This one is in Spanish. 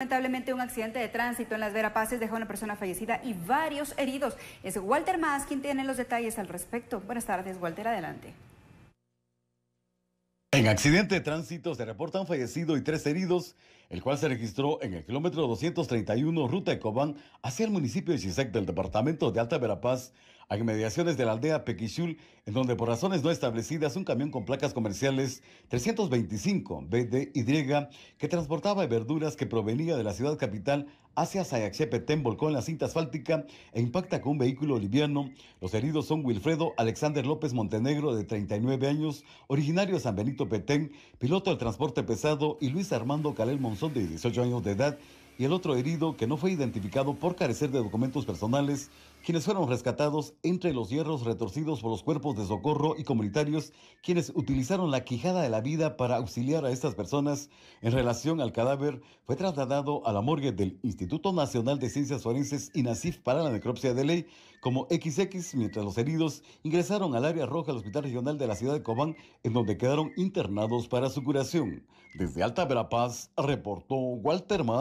Lamentablemente un accidente de tránsito en las Verapaces dejó una persona fallecida y varios heridos. Es Walter Más quien tiene los detalles al respecto. Buenas tardes, Walter, adelante. En accidente de tránsito se reportan fallecido y tres heridos el cual se registró en el kilómetro 231 ruta Ecobán hacia el municipio de Chisec del departamento de Alta Verapaz, a inmediaciones de la aldea Pequichul, en donde por razones no establecidas un camión con placas comerciales 325 BDY que transportaba verduras que provenía de la ciudad capital hacia Petén volcó en la cinta asfáltica e impacta con un vehículo liviano. Los heridos son Wilfredo Alexander López Montenegro, de 39 años, originario de San Benito Petén, piloto del transporte pesado, y Luis Armando Calel monte son de 18 años de edad y el otro herido que no fue identificado por carecer de documentos personales, quienes fueron rescatados entre los hierros retorcidos por los cuerpos de socorro y comunitarios, quienes utilizaron la quijada de la vida para auxiliar a estas personas en relación al cadáver, fue trasladado a la morgue del Instituto Nacional de Ciencias Forenses y NACIF para la necropsia de ley como XX, mientras los heridos ingresaron al área roja del Hospital Regional de la ciudad de Cobán, en donde quedaron internados para su curación. Desde Alta Verapaz, reportó Walter Mann.